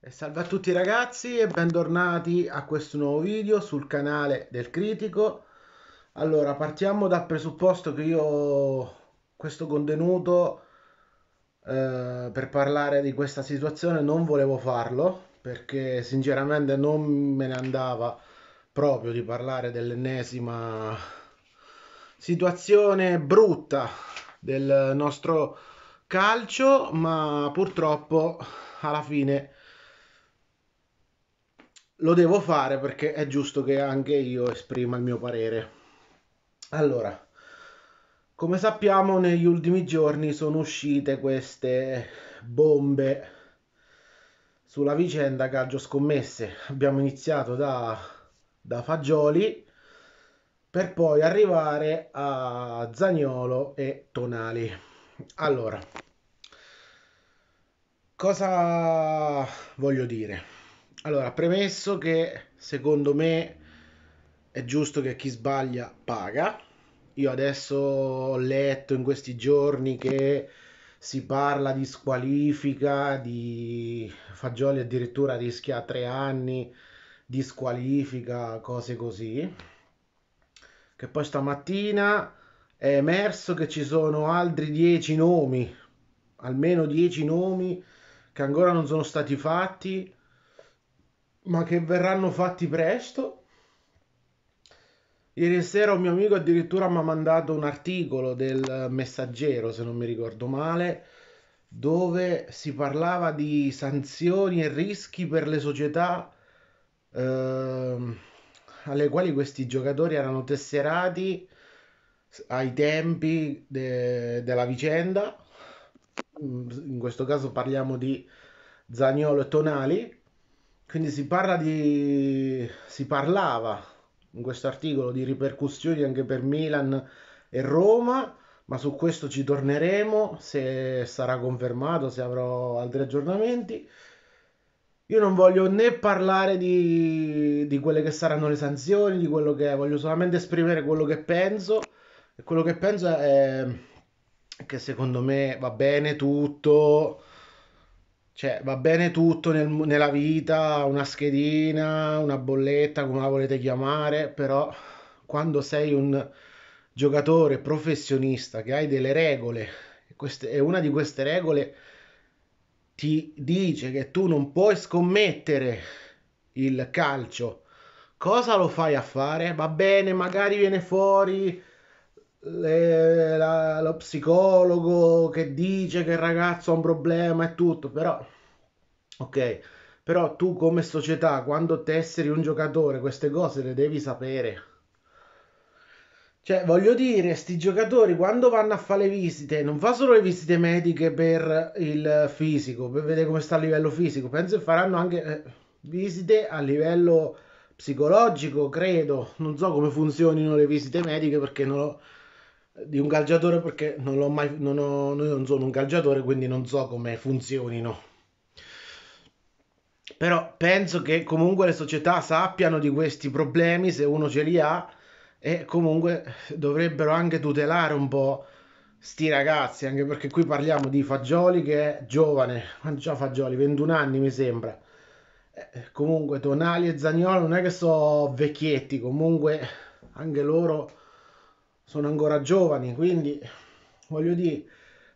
E salve a tutti ragazzi e bentornati a questo nuovo video sul canale del critico allora partiamo dal presupposto che io questo contenuto eh, per parlare di questa situazione non volevo farlo perché sinceramente non me ne andava proprio di parlare dell'ennesima situazione brutta del nostro calcio ma purtroppo alla fine lo devo fare perché è giusto che anche io esprima il mio parere. Allora, come sappiamo negli ultimi giorni sono uscite queste bombe sulla vicenda calcio scommesse. Abbiamo iniziato da, da Fagioli per poi arrivare a Zagnolo e Tonali. Allora, cosa voglio dire? Allora, premesso che secondo me è giusto che chi sbaglia paga. Io adesso ho letto in questi giorni che si parla di squalifica, di Fagioli addirittura rischia tre anni di squalifica, cose così. Che poi stamattina è emerso che ci sono altri dieci nomi, almeno dieci nomi che ancora non sono stati fatti ma che verranno fatti presto. Ieri sera un mio amico addirittura mi ha mandato un articolo del messaggero, se non mi ricordo male, dove si parlava di sanzioni e rischi per le società eh, alle quali questi giocatori erano tesserati ai tempi de- della vicenda. Mm, in questo caso parliamo di Zagnolo e Tonali quindi si parla di... si parlava in questo articolo di ripercussioni anche per Milan e Roma, ma su questo ci torneremo se sarà confermato, se avrò altri aggiornamenti. Io non voglio né parlare di, di, quelle che saranno le sanzioni, di quello che è, voglio solamente esprimere quello che penso. E quello che penso è che secondo me va bene tutto, cioè, va bene tutto nel, nella vita, una schedina, una bolletta, come la volete chiamare, però quando sei un giocatore professionista che hai delle regole, queste, e una di queste regole ti dice che tu non puoi scommettere il calcio, cosa lo fai a fare? Va bene, magari viene fuori le, la, lo psicologo che dice che il ragazzo ha un problema e tutto, però ok, però tu come società quando tesseri un giocatore queste cose le devi sapere. Cioè, voglio dire, sti giocatori quando vanno a fare le visite, non fa solo le visite mediche per il fisico, per vedere come sta a livello fisico, penso che faranno anche eh, visite a livello psicologico, credo. Non so come funzionino le visite mediche perché non lo, di un calciatore perché non l'ho mai, non ho, non sono un calciatore, quindi non so come funzionino. Però penso che comunque le società sappiano di questi problemi se uno ce li ha e comunque dovrebbero anche tutelare un po' sti ragazzi, anche perché qui parliamo di Fagioli che è giovane, ma già Fagioli, 21 anni mi sembra. Eh, comunque Tonali e Zagnolo non è che sono vecchietti, comunque anche loro sono ancora giovani, quindi voglio dire,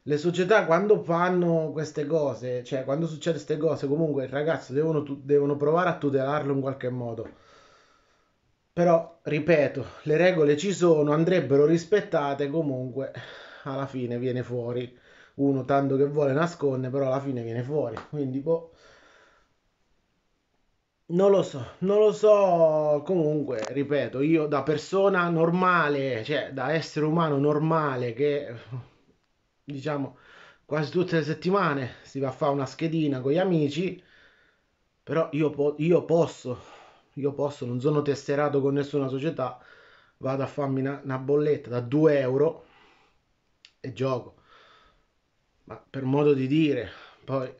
le società quando fanno queste cose, cioè quando succede queste cose, comunque il ragazzo devono, devono provare a tutelarlo in qualche modo. Però, ripeto, le regole ci sono, andrebbero rispettate comunque, alla fine viene fuori uno tanto che vuole nasconde, però alla fine viene fuori. Quindi, boh, non lo so, non lo so, comunque, ripeto, io da persona normale, cioè da essere umano normale che, diciamo, quasi tutte le settimane si va a fare una schedina con gli amici, però io, po- io posso, io posso, non sono tesserato con nessuna società, vado a farmi una, una bolletta da 2 euro e gioco. Ma per modo di dire, poi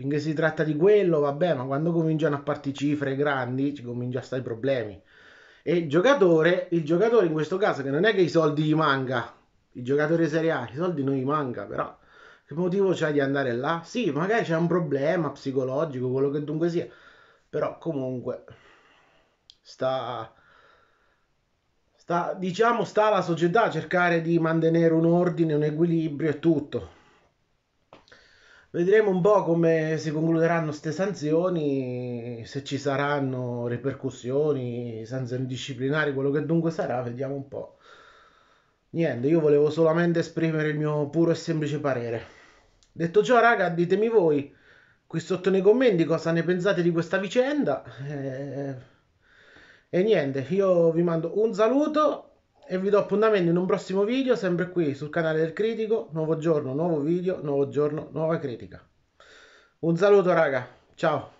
finché si tratta di quello, vabbè, ma quando cominciano a partire cifre grandi ci cominciano a stare i problemi. E il giocatore, il giocatore in questo caso, che non è che i soldi gli manca, il giocatore Serie A, i soldi non gli manca, però che motivo c'è di andare là? Sì, magari c'è un problema psicologico, quello che dunque sia, però comunque sta... Sta, diciamo sta la società a cercare di mantenere un ordine, un equilibrio e tutto. Vedremo un po' come si concluderanno queste sanzioni, se ci saranno ripercussioni, sanzioni disciplinari, quello che dunque sarà, vediamo un po'. Niente, io volevo solamente esprimere il mio puro e semplice parere. Detto ciò, raga, ditemi voi qui sotto nei commenti cosa ne pensate di questa vicenda. E, eh, e niente, io vi mando un saluto e vi do appuntamento in un prossimo video, sempre qui sul canale del Critico, nuovo giorno, nuovo video, nuovo giorno, nuova critica. Un saluto raga, ciao!